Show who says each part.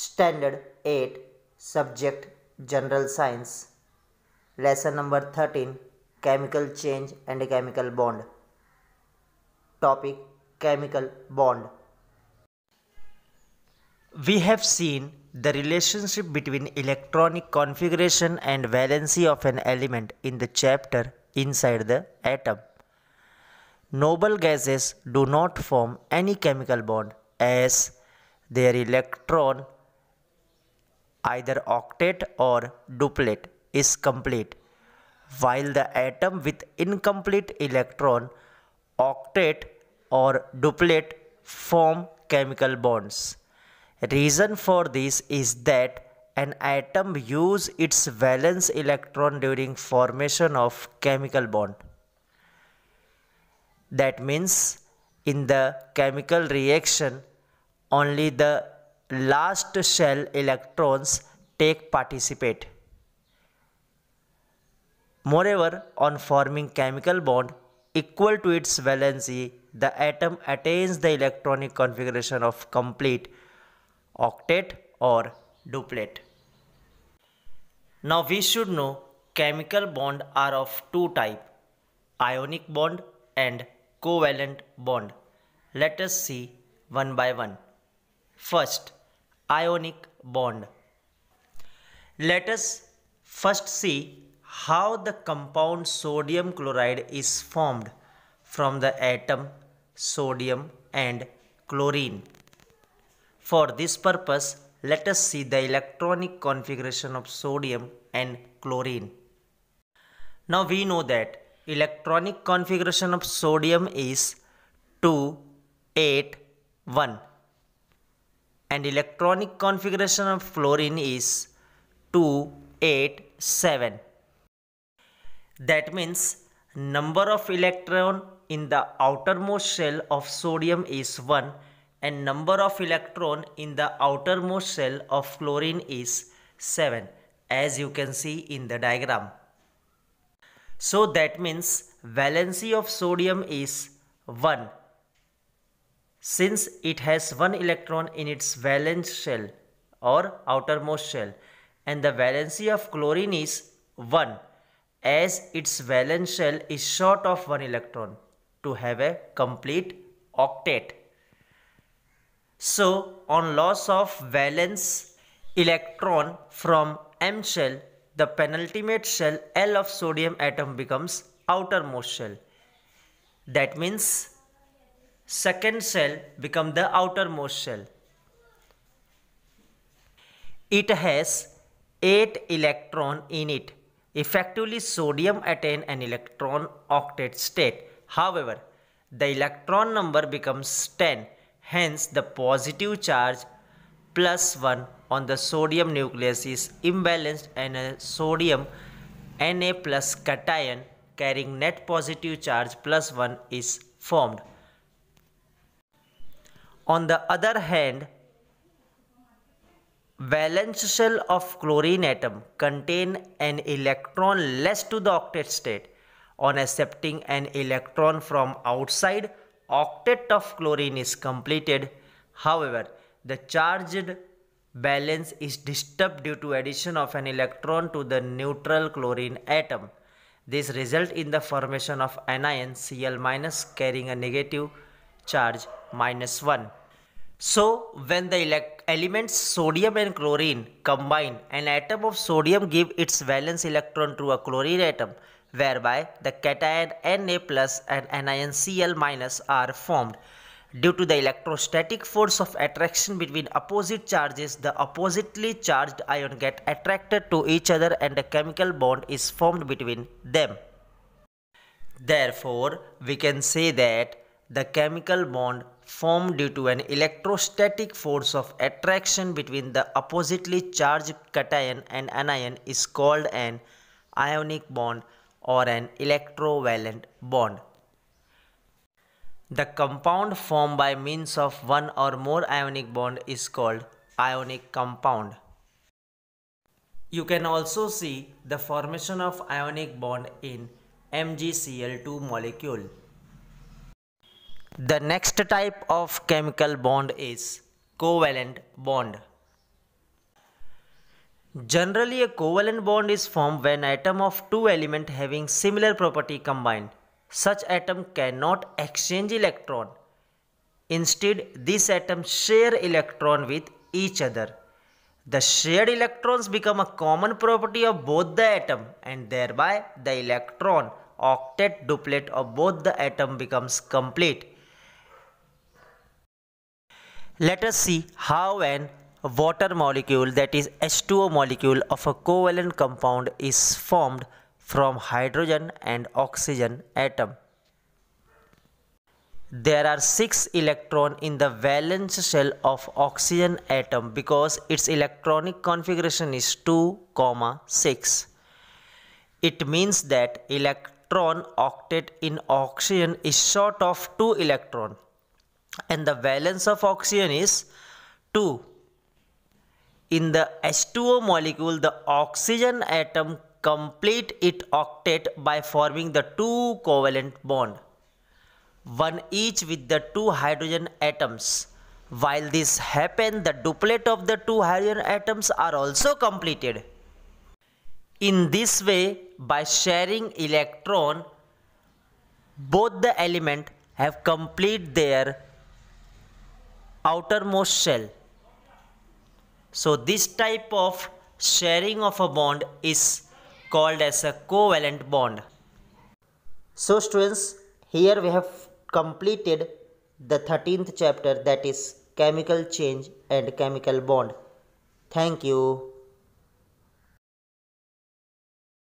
Speaker 1: Standard 8 Subject General Science Lesson number 13 Chemical Change and Chemical Bond Topic Chemical Bond We have seen the relationship between electronic configuration and valency of an element in the chapter inside the atom. Noble gases do not form any chemical bond as their electron either octet or duplet is complete while the atom with incomplete electron octet or duplet form chemical bonds reason for this is that an atom use its valence electron during formation of chemical bond that means in the chemical reaction only the last shell electrons take participate. Moreover, on forming chemical bond equal to its valency, the atom attains the electronic configuration of complete octet or duplet. Now we should know chemical bond are of two type, ionic bond and covalent bond. Let us see one by one. First, ionic bond. Let us first see how the compound sodium chloride is formed from the atom sodium and chlorine. For this purpose, let us see the electronic configuration of sodium and chlorine. Now we know that electronic configuration of sodium is 2, 8, 1 and electronic configuration of fluorine is 287. That means number of electron in the outermost shell of sodium is 1 and number of electron in the outermost shell of fluorine is 7 as you can see in the diagram. So that means valency of sodium is 1 since it has one electron in its valence shell or outermost shell and the valency of chlorine is 1 as its valence shell is short of one electron to have a complete octet. So on loss of valence electron from M shell the penultimate shell L of sodium atom becomes outermost shell. That means second cell become the outermost cell. It has 8 electron in it. Effectively sodium attain an electron octet state. However, the electron number becomes 10. Hence the positive charge plus 1 on the sodium nucleus is imbalanced and a sodium Na plus cation carrying net positive charge plus 1 is formed. On the other hand, valence shell of chlorine atom contain an electron less to the octet state. On accepting an electron from outside, octet of chlorine is completed. However, the charged balance is disturbed due to addition of an electron to the neutral chlorine atom. This result in the formation of anion Cl- carrying a negative charge minus 1. So when the elements sodium and chlorine combine, an atom of sodium give its valence electron to a chlorine atom, whereby the cation Na plus and anion Cl minus are formed. Due to the electrostatic force of attraction between opposite charges, the oppositely charged ion get attracted to each other and a chemical bond is formed between them. Therefore, we can say that the chemical bond formed due to an electrostatic force of attraction between the oppositely charged cation and anion is called an ionic bond or an electrovalent bond. The compound formed by means of one or more ionic bond is called ionic compound. You can also see the formation of ionic bond in MgCl2 molecule. The next type of chemical bond is covalent bond. Generally a covalent bond is formed when atom of two element having similar property combine. Such atom cannot exchange electron. Instead these atoms share electron with each other. The shared electrons become a common property of both the atom and thereby the electron octet doublet of both the atom becomes complete let us see how an water molecule that is H2O molecule of a covalent compound is formed from hydrogen and oxygen atom. There are 6 electron in the valence shell of oxygen atom because its electronic configuration is 2, comma 6. It means that electron octet in oxygen is short of 2 electron and the valence of oxygen is 2. In the H2O molecule, the oxygen atom complete its octet by forming the two covalent bond, one each with the two hydrogen atoms. While this happen, the doublet of the two hydrogen atoms are also completed. In this way, by sharing electron, both the element have complete their outermost shell. So this type of sharing of a bond is called as a covalent bond. So students, here we have completed the 13th chapter that is chemical change and chemical bond. Thank you.